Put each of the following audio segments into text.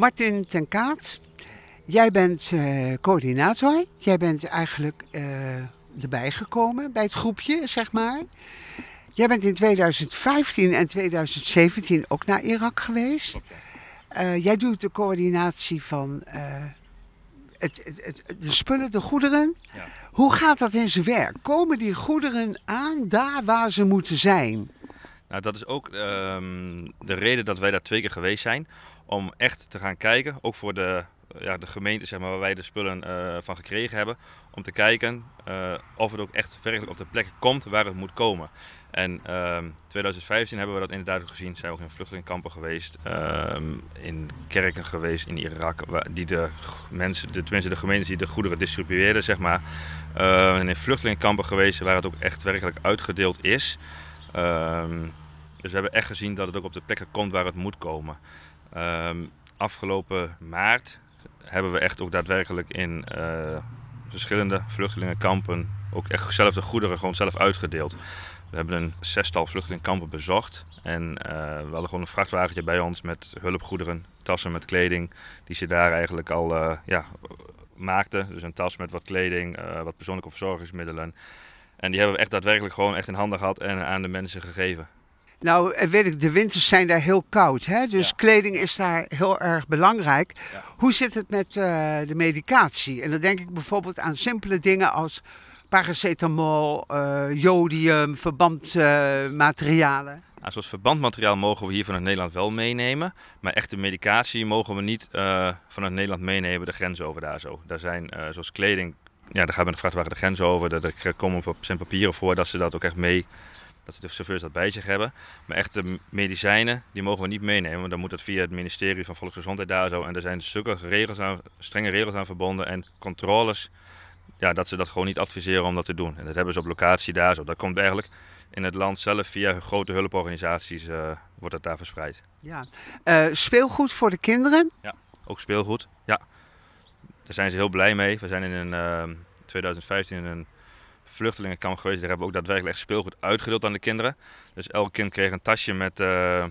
Martin ten Kaat, jij bent eh, coördinator. Jij bent eigenlijk eh, erbij gekomen bij het groepje, zeg maar. Jij bent in 2015 en 2017 ook naar Irak geweest. Eh, jij doet de coördinatie van het, het, de spullen, de goederen. Ja. Hoe gaat dat in zijn werk? Komen die goederen aan daar waar ze moeten zijn? Nou, dat is ook ehm, de reden dat wij daar twee keer geweest zijn om echt te gaan kijken, ook voor de, ja, de gemeente zeg maar, waar wij de spullen eh, van gekregen hebben, om te kijken eh, of het ook echt werkelijk op de plek komt waar het moet komen. En ehm, in 2015 hebben we dat inderdaad ook gezien. Zijn ook in vluchtelingenkampen geweest, ehm, in kerken geweest in Irak, waar, die de mensen, de, de gemeentes die de goederen distribueerden, zeg maar. Ehm, en in vluchtelingenkampen geweest waar het ook echt werkelijk uitgedeeld is. Dus we hebben echt gezien dat het ook op de plekken komt waar het moet komen. Ehm, afgelopen maart hebben we echt ook daadwerkelijk in eh, verschillende vluchtelingenkampen ook echt zelf de goederen gewoon zelf uitgedeeld. We hebben een zestal vluchtelingenkampen bezocht en uh, we hadden gewoon een vrachtwagentje bij ons met hulpgoederen, tassen met kleding, die ze daar eigenlijk al eh, ja, maakten. Dus een tas met wat kleding, wat persoonlijke verzorgingsmiddelen. En die hebben we echt daadwerkelijk gewoon echt in handen gehad en aan de mensen gegeven. Nou, eh, weet ik, de winters zijn daar heel koud, hè? dus kleding is daar heel erg belangrijk. Hoe zit het met eh, de medicatie? En dan denk ik bijvoorbeeld aan simpele dingen als paracetamol, eh, jodium, verbandmaterialen. Uh, zoals verbandmateriaal mogen we hier vanuit Nederland wel meenemen. Maar echte medicatie mogen we niet vanuit Nederland meenemen, de grens over daar zo. Daar zijn, zoals kleding, ja, daar gaat met de vrachtwagen de grens over. Daar komen op zijn papieren voor dat ze dat ook echt mee dat de chauffeurs dat bij zich hebben. Maar echte medicijnen, die mogen we niet meenemen. Want dan moet dat via het ministerie van Volksgezondheid daar zo. En er zijn zulke regels aan, strenge regels aan verbonden en controles. Ja, dat ze dat gewoon niet adviseren om dat te doen. En dat hebben ze op locatie daar zo. Dat komt eigenlijk in het land zelf via grote hulporganisaties eh, wordt dat daar verspreid. Ja. Eh, speelgoed voor de kinderen? Ja, ook speelgoed. Ja. Daar zijn ze heel blij mee. We zijn in een, 2015 eh, in een vluchtelingenkamp geweest. Daar hebben we ook daadwerkelijk echt speelgoed uitgedeeld aan de kinderen. Dus elk kind kreeg een tasje met, eh,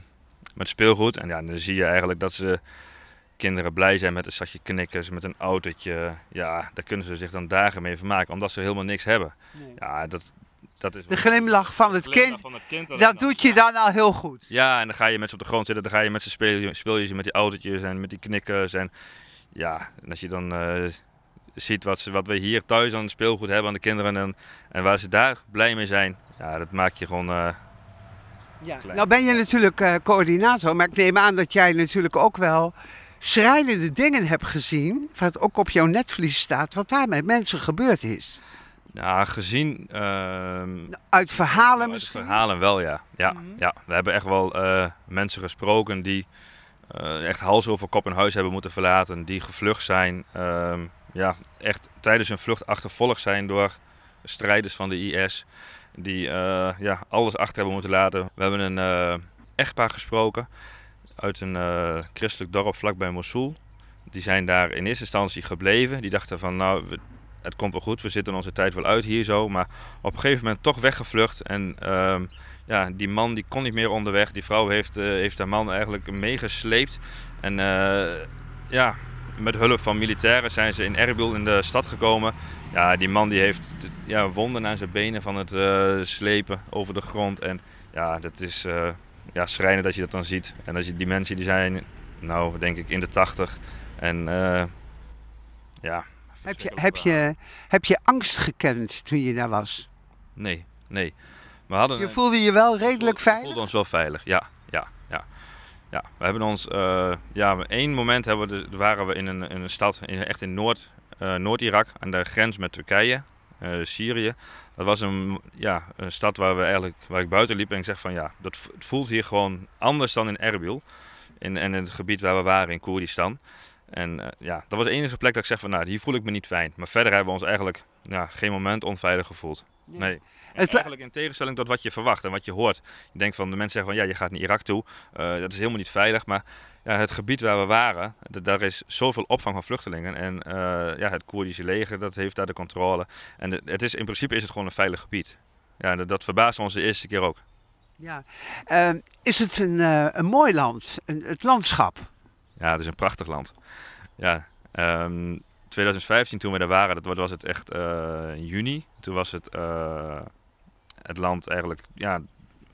met speelgoed. En ja, dan zie je eigenlijk dat ze kinderen blij zijn met een zakje knikkers, met een autootje. Ja, daar kunnen ze zich dan dagen mee vermaken, omdat ze helemaal niks hebben. Ja, dat, dat is de glimlach van het, kind, dat, doet je dan al heel goed. Ja, en dan ga je met ze op de grond zitten, dan ga je met ze speel, ze met die autootjes en met die knikkers. En ja, en als je dan eh, ziet wat, ze, wat we hier thuis aan speelgoed hebben aan de kinderen en, en waar ze daar blij mee zijn, ja, dat maak je gewoon. Eh, ja. Nou ben je natuurlijk eh, coördinator, maar ik neem aan dat jij natuurlijk ook wel schrijnende dingen hebt gezien, wat ook op jouw netvlies staat, wat daar met mensen gebeurd is. nou gezien. Ehm, nou, uit verhalen uit misschien? verhalen wel, ja. Ja, mhm. ja. We hebben echt wel eh, mensen gesproken die echt hals over kop hun huis hebben moeten verlaten, die gevlucht zijn. Ehm, ja, echt tijdens hun vlucht achtervolgd zijn door strijders van de IS. Die eh, ja, alles achter hebben moeten laten. We hebben een eh, echtpaar gesproken uit een eh, christelijk dorp vlakbij Mosul. Die zijn daar in eerste instantie gebleven. Die dachten van nou, het komt wel goed, we zitten onze tijd wel uit hier zo. Maar op een gegeven moment toch weggevlucht. En ehm, ja, die man die kon niet meer onderweg. Die vrouw heeft, heeft haar man eigenlijk meegesleept. En ja, met hulp van militairen zijn ze in Erbil in de stad gekomen. Ja, die man die heeft ja, wonden aan zijn benen van het eh, slepen over de grond. En ja, dat is uh, ja, schrijnend dat je dat dan ziet. En als je die mensen die zijn, nou denk ik in de tachtig. En eh, ja. Heb je, heb, je, heb je angst gekend toen je daar was? Nee, nee. We hadden, je voelde je wel redelijk veilig? We voelden ons wel veilig, ja. Ja, we hebben ons. Eh, ja, één moment hebben we waren we in een, een stad, in, echt in Noord, eh, Noord-Irak, aan de grens met Turkije, eh, Syrië. Dat was een, ja, een stad waar, we eigenlijk, waar ik buiten liep en ik zeg van ja, dat het voelt hier gewoon anders dan in Erbil. In, en in het gebied waar we waren in Koerdistan. En ja, dat was de enige plek dat ik zeg van nou, hier voel ik me niet fijn. Maar verder hebben we ons eigenlijk ja, geen moment onveilig gevoeld. Nee is eigenlijk in tegenstelling tot wat je verwacht en wat je hoort. Ik denk van de mensen zeggen van ja, je gaat naar Irak toe. Eh, dat is helemaal niet veilig. Maar ja, het gebied waar we waren, daar is zoveel opvang van vluchtelingen. En uh, ja, het Koerdische leger dat heeft daar de controle. En het is, in principe is het gewoon een veilig gebied. Ja, dat, dat verbaasde ons de eerste keer ook. Ja. Ehm, is het een, eh, een mooi land? Een, het landschap? Ja, het is een prachtig land. Ja. 2015 ehm, toen we daar waren, dat was het echt juni. Toen was het het land eigenlijk ja,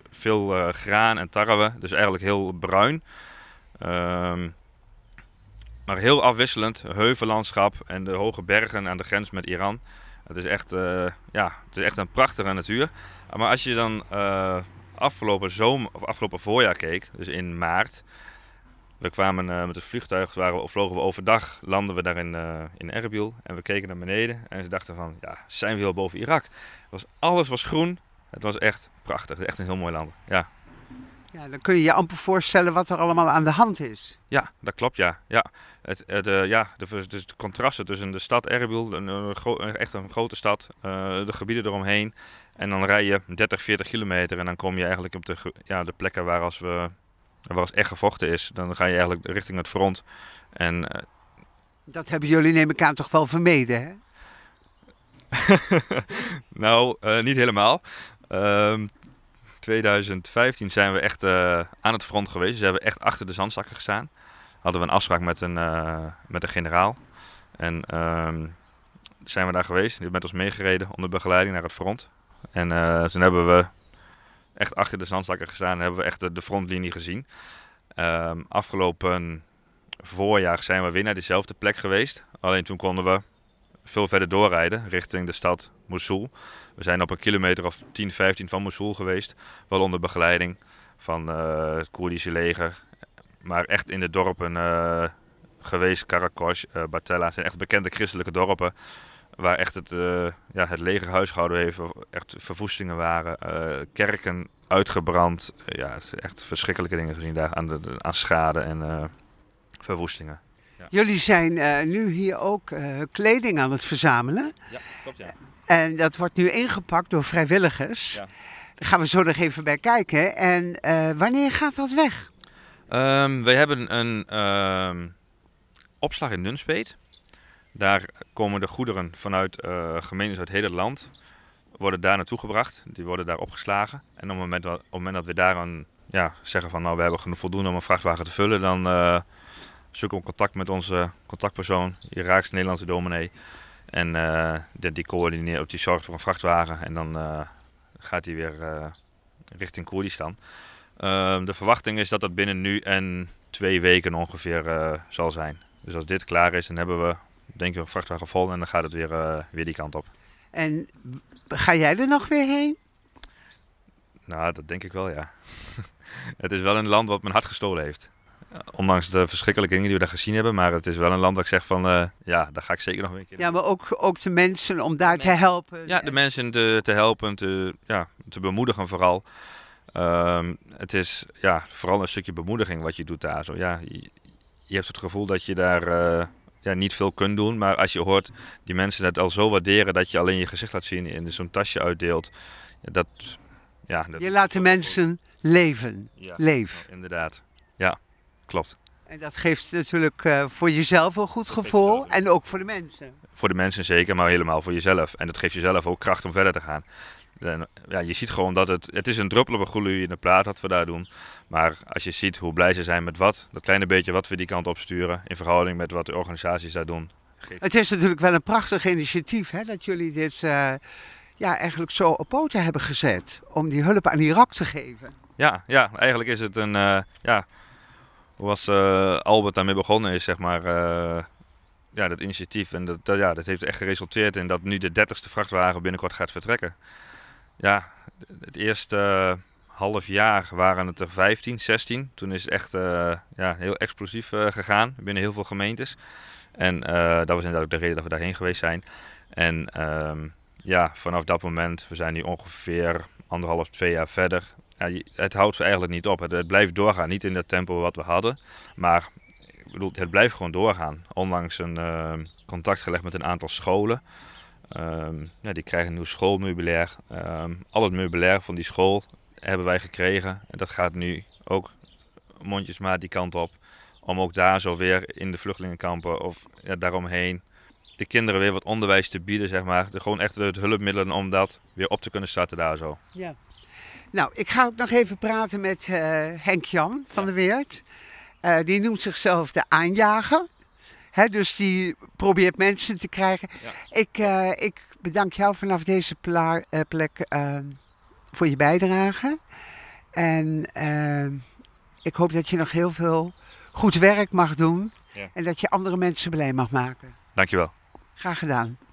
veel eh, graan en tarwe, dus eigenlijk heel bruin. Ehm, maar heel afwisselend, heuvellandschap en de hoge bergen aan de grens met Iran. Het is echt, eh, ja, het is echt een prachtige natuur. Maar als je dan eh, afgelopen, zomer, of afgelopen voorjaar keek, dus in maart. We kwamen met het vliegtuig, waren we, vlogen we overdag, landen we daar in, in Erbil. En we keken naar beneden en ze dachten van, ja, zijn we heel boven Irak? alles was groen, het was echt prachtig. Echt een heel mooi land. Ja. Ja, dan kun je je amper voorstellen wat er allemaal aan de hand is. Ja, dat klopt, ja. ja. Het, het eh, ja de, dus de contrasten tussen de stad Erbil, een, een, echt een grote stad, eh, de gebieden eromheen. En dan rij je 30, 40 kilometer en dan kom je eigenlijk op de, ja, de plekken waar als, we, waar als echt gevochten is. Dan ga je eigenlijk richting het front. En, eh, dat hebben jullie neem ik aan toch wel vermeden, hè? nou, niet helemaal. Um, ehm, 2015 zijn we echt eh, aan het front geweest. Dus hebben we echt achter de zandzakken gestaan. Hadden we een afspraak met een, eh, met een generaal. En um, zijn we daar geweest. Die met ons meegereden onder begeleiding naar het front. En eh, toen hebben we echt achter de zandzakken gestaan. En hebben we echt de, frontlinie gezien. Ehm, afgelopen voorjaar zijn we weer naar dezelfde plek geweest. Alleen toen konden we veel verder doorrijden richting de stad Mosul. We zijn op een kilometer of 10, 15 van Mosul geweest, wel onder begeleiding van eh, het Koerdische leger. Maar echt in de dorpen eh, geweest, Karakosh, eh, Bartella. Batella, zijn echt bekende christelijke dorpen. Waar echt het, ja, het leger huisgehouden heeft, echt verwoestingen waren, kerken uitgebrand. ja, echt verschrikkelijke dingen gezien daar aan, de, aan schade en verwoestingen. Jullie zijn eh, nu hier ook eh, kleding aan het verzamelen. Ja, klopt ja. En dat wordt nu ingepakt door vrijwilligers. Ja. Daar gaan we zo nog even bij kijken. En eh, wanneer gaat dat weg? Ehm, we hebben een ehm, opslag in Nunspeet. Daar komen de goederen vanuit gemeentes uit het hele land. Worden daar naartoe gebracht. Die worden daar opgeslagen. En op het moment, op het moment dat we daar een, ja, zeggen van nou we hebben genoeg voldoende om een vrachtwagen te vullen. Dan zoek we contact met onze contactpersoon, Iraakse Nederlandse dominee. En eh, die, die coördineert, of die zorgt voor een vrachtwagen en dan eh, gaat hij weer eh, richting Koerdistan. Ehm, de verwachting is dat dat binnen nu en twee weken ongeveer zal zijn. Dus als dit klaar is, dan hebben we denk ik een vrachtwagen vol en dan gaat het weer, weer die kant op. En ga jij er nog weer heen? Nou, dat denk ik wel, ja. het is wel een land wat mijn hart gestolen heeft ondanks de verschrikkelijke dingen die we daar gezien hebben. Maar het is wel een land dat ik zeg van, eh, ja, daar ga ik zeker nog een keer Ja, maar ook, ook de mensen om daar te helpen. Ja, de mensen te, te helpen, te, ja, te bemoedigen vooral. Ehm, het is ja, vooral een stukje bemoediging wat je doet daar. Zo, ja, je, hebt het gevoel dat je daar eh, ja, niet veel kunt doen. Maar als je hoort die mensen het al zo waarderen dat je alleen je gezicht laat zien en zo'n tasje uitdeelt. Dat, ja, dat je laat de mensen leven. Leef. Inderdaad. Ja klopt. En dat geeft natuurlijk eh, voor jezelf een goed gevoel en ook voor de mensen. Voor de mensen zeker, maar helemaal voor jezelf. En dat geeft jezelf ook kracht om verder te gaan. ja, je ziet gewoon dat het, het is een druppel op een gloeiende in de plaat wat we daar doen. Maar als je ziet hoe blij ze zijn met wat, dat kleine beetje wat we die kant op sturen in verhouding met wat de organisaties daar doen. Het is natuurlijk wel een prachtig initiatief hè, dat jullie dit eh, ja, eigenlijk zo op poten hebben gezet om die hulp aan Irak te geven. Ja, ja eigenlijk is het een... Eh, ja, was eh, Albert daarmee begonnen is, zeg maar, eh, ja, dat initiatief. En dat, dat, ja, dat heeft echt geresulteerd in dat nu de 30ste vrachtwagen binnenkort gaat vertrekken. Ja, het eerste eh, half jaar waren het er 15, 16. Toen is het echt ja, heel explosief gegaan binnen heel veel gemeentes. En dat was inderdaad ook de reden dat we daarheen geweest zijn. En ehm, ja, vanaf dat moment, we zijn nu ongeveer anderhalf, twee jaar verder ja, het houdt eigenlijk niet op. Het, blijft doorgaan. Niet in dat tempo wat we hadden. Maar ik bedoel, het blijft gewoon doorgaan. Onlangs een eh, contact gelegd met een aantal scholen. Ehm, ja, die krijgen een nieuw schoolmeubilair. Ehm, al het meubilair van die school hebben wij gekregen. En dat gaat nu ook mondjesmaat die kant op. Om ook daar zo weer in de vluchtelingenkampen of ja, daaromheen de kinderen weer wat onderwijs te bieden, zeg maar. De, gewoon echt het hulpmiddelen om dat weer op te kunnen starten daar zo. Ja, nou, ik ga ook nog even praten met eh, Henk Jan van de Weert. Eh, die noemt zichzelf de aanjager. Hè, dus die probeert mensen te krijgen. Ik, eh, ik bedank jou vanaf deze plek ehm, voor je bijdrage. En ehm, ik hoop dat je nog heel veel goed werk mag doen. En dat je andere mensen blij mag maken. Dankjewel. Graag gedaan.